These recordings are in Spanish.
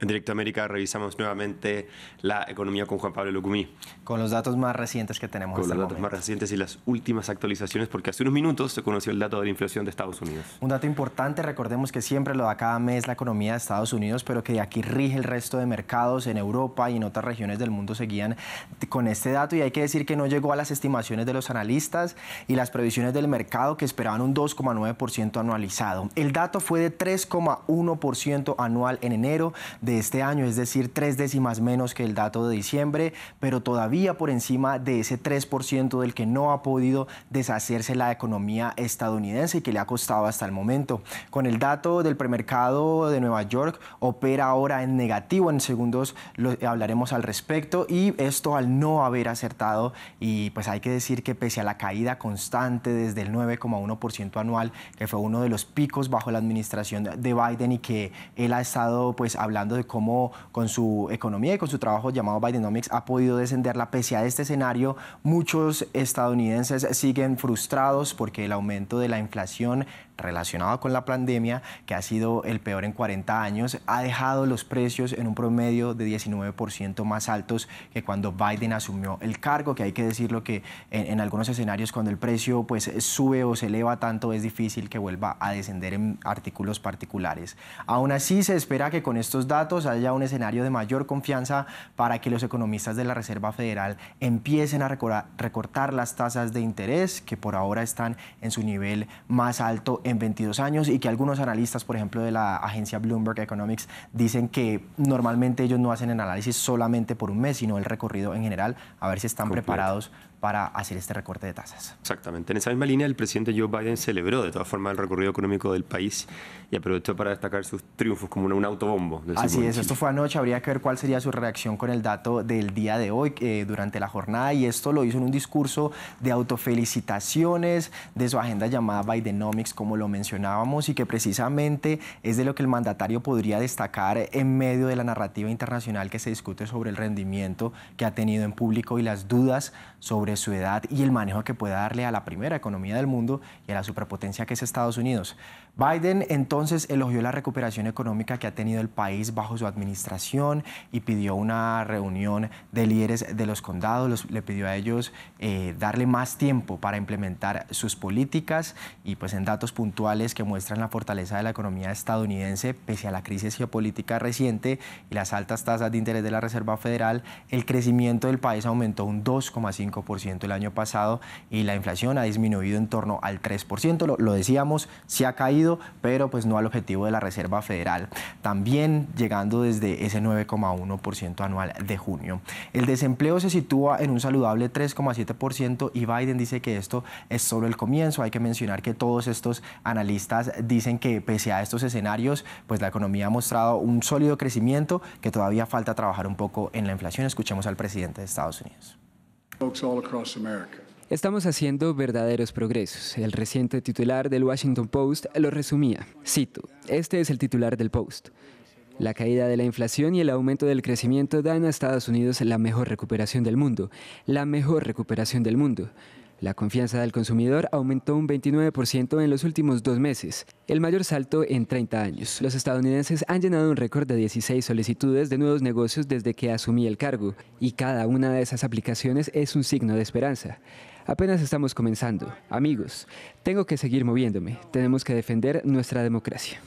En Directo América revisamos nuevamente la economía con Juan Pablo Lugumí. Con los datos más recientes que tenemos. Con los este datos más recientes y las últimas actualizaciones, porque hace unos minutos se conoció el dato de la inflación de Estados Unidos. Un dato importante, recordemos que siempre lo da cada mes la economía de Estados Unidos, pero que de aquí rige el resto de mercados en Europa y en otras regiones del mundo seguían con este dato. Y hay que decir que no llegó a las estimaciones de los analistas y las previsiones del mercado que esperaban un 2,9% anualizado. El dato fue de 3,1% anual en enero de este año, es decir, tres décimas menos que el dato de diciembre, pero todavía por encima de ese 3% del que no ha podido deshacerse la economía estadounidense y que le ha costado hasta el momento. Con el dato del premercado de Nueva York, opera ahora en negativo, en segundos lo, eh, hablaremos al respecto, y esto al no haber acertado, y pues hay que decir que pese a la caída constante desde el 9,1% anual, que fue uno de los picos bajo la administración de Biden y que él ha estado pues hablando de cómo con su economía y con su trabajo llamado Bidenomics ha podido descenderla. Pese a este escenario, muchos estadounidenses siguen frustrados porque el aumento de la inflación relacionado con la pandemia, que ha sido el peor en 40 años, ha dejado los precios en un promedio de 19% más altos que cuando Biden asumió el cargo, que hay que decirlo que en, algunos escenarios cuando el precio pues sube o se eleva tanto es difícil que vuelva a descender en artículos particulares. Aún así se espera que con estos datos haya un escenario de mayor confianza para que los economistas de la Reserva Federal empiecen a recortar las tasas de interés que por ahora están en su nivel más alto en 22 años y que algunos analistas, por ejemplo, de la agencia Bloomberg Economics, dicen que normalmente ellos no hacen el análisis solamente por un mes, sino el recorrido en general, a ver si están preparados para hacer este recorte de tasas. Exactamente. En esa misma línea, el presidente Joe Biden celebró de todas formas el recorrido económico del país y aprovechó para destacar sus triunfos como un autobombo. Así es, esto fue anoche. Habría que ver cuál sería su reacción con el dato del día de hoy eh, durante la jornada y esto lo hizo en un discurso de autofelicitaciones de su agenda llamada Bidenomics, como lo mencionábamos, y que precisamente es de lo que el mandatario podría destacar en medio de la narrativa internacional que se discute sobre el rendimiento que ha tenido en público y las dudas sobre su edad y el manejo que puede darle a la primera economía del mundo y a la superpotencia que es Estados Unidos. Biden entonces elogió la recuperación económica que ha tenido el país bajo su administración y pidió una reunión de líderes de los condados, le pidió a ellos eh, darle más tiempo para implementar sus políticas y pues en datos puntuales que muestran la fortaleza de la economía estadounidense pese a la crisis geopolítica reciente y las altas tasas de interés de la Reserva Federal, el crecimiento del país aumentó un 2,5% el año pasado y la inflación ha disminuido en torno al 3%. Lo, decíamos, se ha caído, pero pues no al objetivo de la Reserva Federal. También llegando desde ese 9,1% anual de junio. El desempleo se sitúa en un saludable 3,7% y Biden dice que esto es solo el comienzo. Hay que mencionar que todos estos analistas dicen que pese a estos escenarios, pues la economía ha mostrado un sólido crecimiento que todavía falta trabajar un poco en la inflación. Escuchemos al presidente de Estados Unidos. Estamos haciendo verdaderos progresos. El reciente titular del Washington Post lo resumía. Cito, este es el titular del Post. La caída de la inflación y el aumento del crecimiento dan a Estados Unidos la mejor recuperación del mundo, la mejor recuperación del mundo. La confianza del consumidor aumentó un 29% en los últimos dos meses, el mayor salto en 30 años. Los estadounidenses han llenado un récord de 16 solicitudes de nuevos negocios desde que asumí el cargo, y cada una de esas aplicaciones es un signo de esperanza. Apenas estamos comenzando. Amigos, tengo que seguir moviéndome. Tenemos que defender nuestra democracia.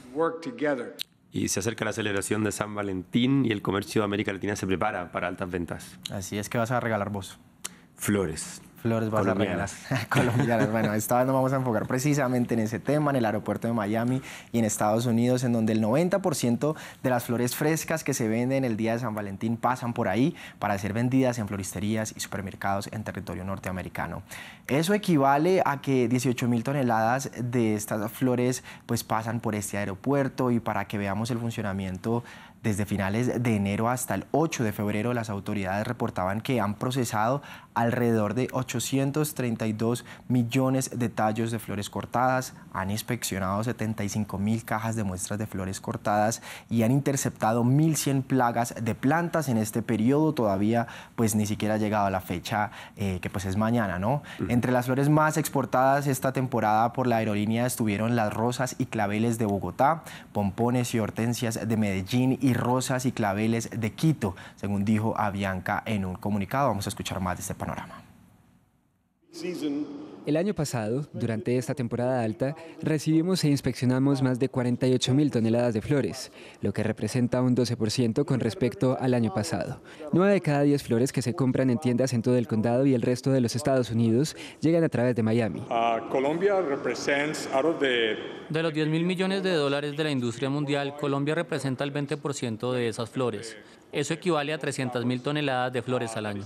Y se acerca la celebración de San Valentín y el comercio de América Latina se prepara para altas ventas. Así es que vas a regalar vos. Flores. Flores colombianas. colombianas. Bueno, esta vez nos vamos a enfocar precisamente en ese tema, en el aeropuerto de Miami y en Estados Unidos, en donde el 90% de las flores frescas que se venden el día de San Valentín pasan por ahí para ser vendidas en floristerías y supermercados en territorio norteamericano. Eso equivale a que 18 mil toneladas de estas flores pues pasan por este aeropuerto y para que veamos el funcionamiento desde finales de enero hasta el 8 de febrero, las autoridades reportaban que han procesado alrededor de 832 millones de tallos de flores cortadas, han inspeccionado 75 mil cajas de muestras de flores cortadas y han interceptado 1.100 plagas de plantas en este periodo. Todavía, pues ni siquiera ha llegado a la fecha eh, que pues es mañana, ¿no? Entre las flores más exportadas esta temporada por la aerolínea estuvieron las rosas y claveles de Bogotá, pompones y hortensias de Medellín y rosas y claveles de Quito, según dijo Avianca en un comunicado. Vamos a escuchar más de este panorama. El año pasado, durante esta temporada alta, recibimos e inspeccionamos más de 48 mil toneladas de flores, lo que representa un 12% con respecto al año pasado. Nueve de cada diez flores que se compran en tiendas en todo el condado y el resto de los Estados Unidos llegan a través de Miami. Ah, Colombia representa de los 10 mil millones de dólares de la industria mundial, Colombia representa el 20% de esas flores. Eso equivale a 300 mil toneladas de flores al año.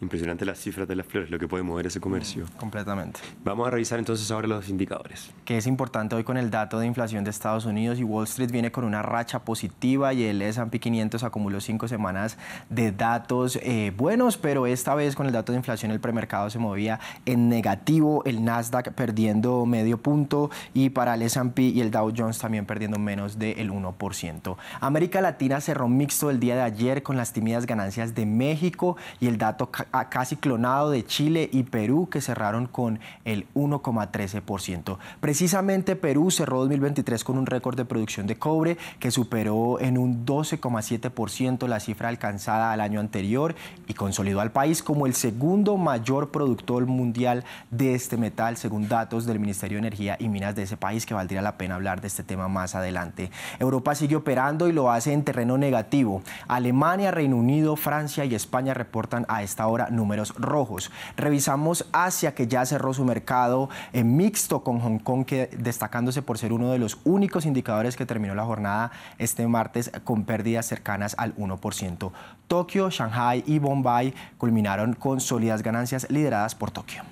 Impresionante las cifras de las flores, lo que puede mover ese comercio. Mm, completamente. Vamos a revisar entonces ahora los indicadores. Que es importante hoy con el dato de inflación de Estados Unidos y Wall Street viene con una racha positiva y el S&P 500 acumuló cinco semanas de datos eh, buenos, pero esta vez con el dato de inflación el premercado se movía en negativo el Nasdaq perdiendo medio punto y para el S&P y el Dow Jones también perdiendo menos del 1%. América Latina cerró mixto el día de ayer con las tímidas ganancias de México y el dato ah, casi clonado de Chile y Perú que cerraron con el 1,13%. Precisamente Perú cerró 2023 con un récord de producción de cobre que superó en un 12,7% la cifra alcanzada al año anterior y consolidó al país como el segundo mayor productor mundial de este este metal, según datos del Ministerio de Energía y Minas de ese país, que valdría la pena hablar de este tema más adelante. Europa sigue operando y lo hace en terreno negativo. Alemania, Reino Unido, Francia y España reportan a esta hora números rojos. Revisamos Asia, que ya cerró su mercado en eh, mixto con Hong Kong, que destacándose por ser uno de los únicos indicadores que terminó la jornada este martes con pérdidas cercanas al 1%. Tokio, Shanghai y Bombay culminaron con sólidas ganancias lideradas por Tokio.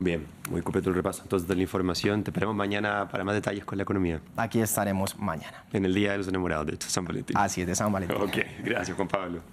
Bien, muy completo el repaso entonces de la información. Te esperamos mañana para más detalles con la economía. Aquí estaremos mañana. En el Día de los Enamorados, de hecho, San Valentín. Así es, de San Valentín. Ok, gracias Juan Pablo.